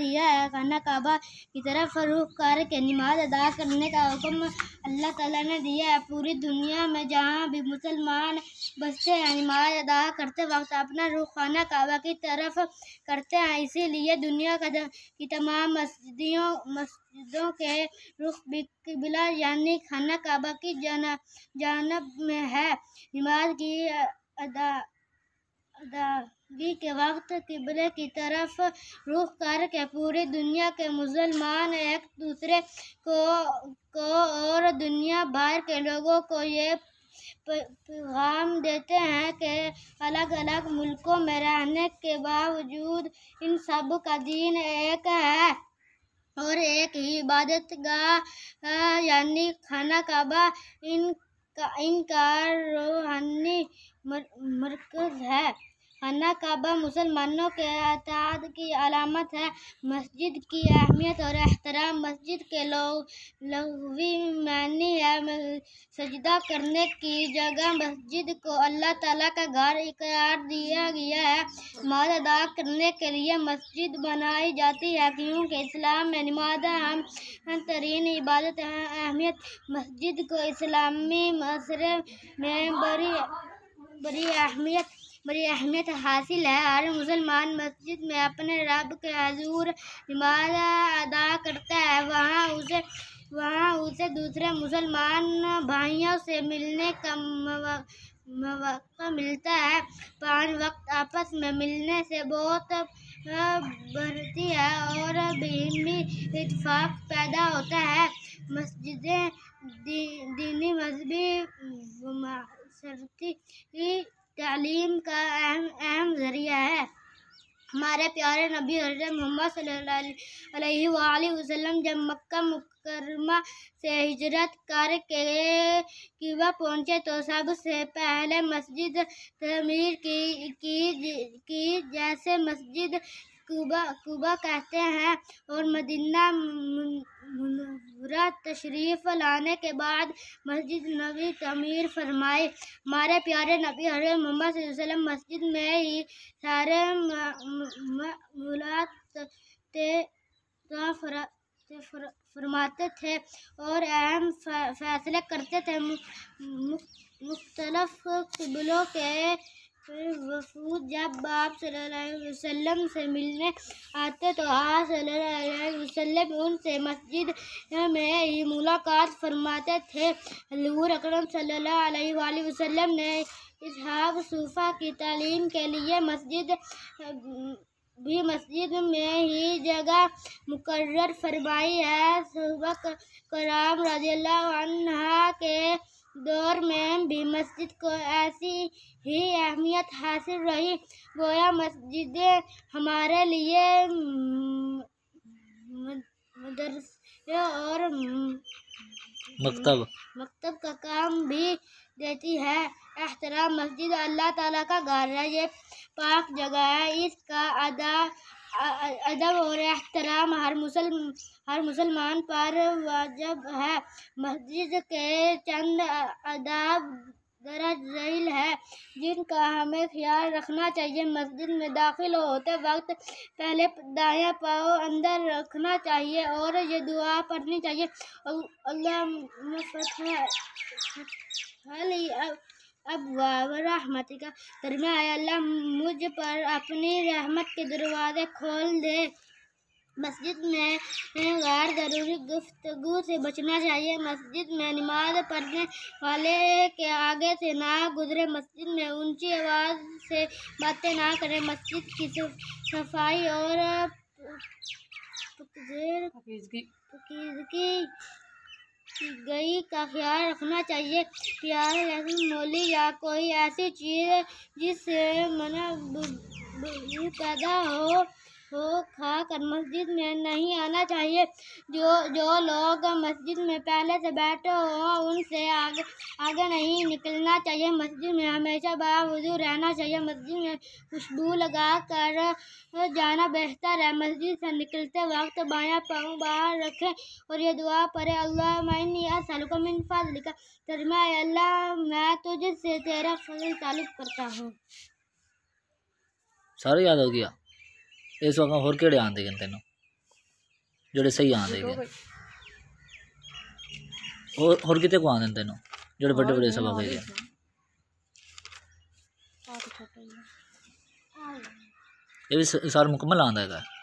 دیا ہے خانہ کعبہ کی طرف رخ کر کے نماز ادا کرنے کا حکم اللہ تعالیٰ نے دیا ہے پوری دنیا میں جہاں بھی مسلمان بستے ہیں نماز ادا کرتے وقت اپنا رخ خانہ کعبہ کی طرف کرتے ہیں اسی لیے دنیا کی تمام مسجدیوں مسجدوں کے رخ بلا یعنی خانہ کعبہ کی جانب میں ہے نماز کی ادا ادا کے وقت قبلے کی طرف رخ کر کے پوری دنیا کے مسلمان ایک دوسرے کو کو اور دنیا بھر کے لوگوں کو یہ پیغام دیتے ہیں کہ الگ الگ ملکوں میں رہنے کے باوجود ان سب کا دین ایک ہے اور ایک ہی عبادت گاہ یعنی خانہ کعبہ ان کا ان کا روحانی مرکز ہے خانہ کعبہ مسلمانوں کے اعتعاد کی علامت ہے مسجد کی اہمیت اور احترام مسجد کے لوگ ہے سجدہ کرنے کی جگہ مسجد کو اللہ تعالیٰ کا گھر اقرار دیا گیا ہے نماز ادا کرنے کے لیے مسجد بنائی جاتی ہے کیونکہ اسلام میں نماز اہم ترین عبادت اہمیت مسجد کو اسلامی معاشرے میں بڑی بڑی اہمیت بڑی اہمیت حاصل ہے ہر مسلمان مسجد میں اپنے رب کے حضور نماز ادا کرتا ہے وہاں اسے وہاں اسے دوسرے مسلمان بھائیوں سے ملنے کا مواقع ملتا ہے پانچ وقت آپس میں ملنے سے بہت بڑھتی ہے اور بھی اتفاق پیدا ہوتا ہے مسجدیں دینی مذہبی تعلیم کا اہم اہم ذریعہ ہے ہمارے پیارے نبی حضرت محمد صلی اللہ علیہ وآلہ وسلم جب مکہ مکرمہ سے ہجرت کر کے کیوا پہنچے تو سب سے پہلے مسجد تعمیر کی جیسے مسجد کوبا کہتے ہیں اور مدینہ پورا تشریف لانے کے بعد مسجد نبی تعمیر فرمائی ہمارے پیارے نبی حضرت محمد صلی اللہ علیہ وسلم مسجد میں ہی سارے مولا فرماتے تھے اور اہم فیصلے کرتے تھے مختلف قبلوں کے وفود جب آپ صلی اللہ علیہ وسلم سے ملنے آتے تو آپ صلی اللہ علیہ وسلم ان سے مسجد میں ہی ملاقات فرماتے تھے حضور اکرم صلی اللہ علیہ وآلہ وسلم نے اصحاب صوفہ کی تعلیم کے لیے مسجد بھی مسجد میں ہی جگہ مقرر فرمائی ہے صبح کرام رضی اللہ عنہ کے دور میں بھی مسجد کو ایسی ہی اہمیت حاصل رہی گویا مسجدیں ہمارے لیے مدرسے اور مکتب کا کام بھی دیتی ہے احترام مسجد اللہ تعالیٰ کا گھر ہے یہ پاک جگہ ہے اس کا ادا ادب اور احترام ہر مسلم ہر مسلمان پر واجب ہے مسجد کے چند اداب ہے جن کا ہمیں خیال رکھنا چاہیے مسجد میں داخل ہوتے وقت پہلے دایاں پاؤ اندر رکھنا چاہیے اور یہ دعا پڑھنی چاہیے اللہ رحمت کا اللہ مجھ پر اپنی رحمت کے دروازے کھول دے مسجد میں غیر ضروری گفتگو سے بچنا چاہیے مسجد میں نماز پڑھنے والے کے آگے سے نہ گزرے مسجد میں اونچی آواز سے باتیں نہ کریں مسجد کی صفائی اور پکیزگی گئی کا خیال رکھنا چاہیے لہسن مولی یا کوئی ایسی چیز جس سے منع پیدا ہو کھا کر مسجد میں نہیں آنا چاہیے جو جو لوگ مسجد میں پہلے سے بیٹھے ہوں ان سے آگے آگے نہیں نکلنا چاہیے مسجد میں ہمیشہ با وضو رہنا چاہیے مسجد میں خوشبو لگا کر جانا بہتر ہے مسجد سے نکلتے وقت بایاں پاؤں باہر رکھیں اور یہ دعا پڑھے اللہ مین من فضل کا ترجمہ اللہ میں تجھ سے تیرا فضل تعلق کرتا ہوں یاد ہو گیا ਇਸ ਵਕਤ ਹੋਰ ਕਿਹੜੇ ਆਂਦੇ ਗਏ ਤੈਨੂੰ ਜਿਹੜੇ ਸਹੀ ਆਂਦੇ ਗਏ ਹੋਰ ਹੋਰ ਕਿਤੇ ਕੋ ਆਂਦੇ ਤੈਨੂੰ ਜਿਹੜੇ ਵੱਡੇ ਵੱਡੇ ਸਬਕ ਗਏ ਇਹ ਵੀ ਸਾਰ ਮੁਕਮਲ ਆਂਦਾ ਹੈਗਾ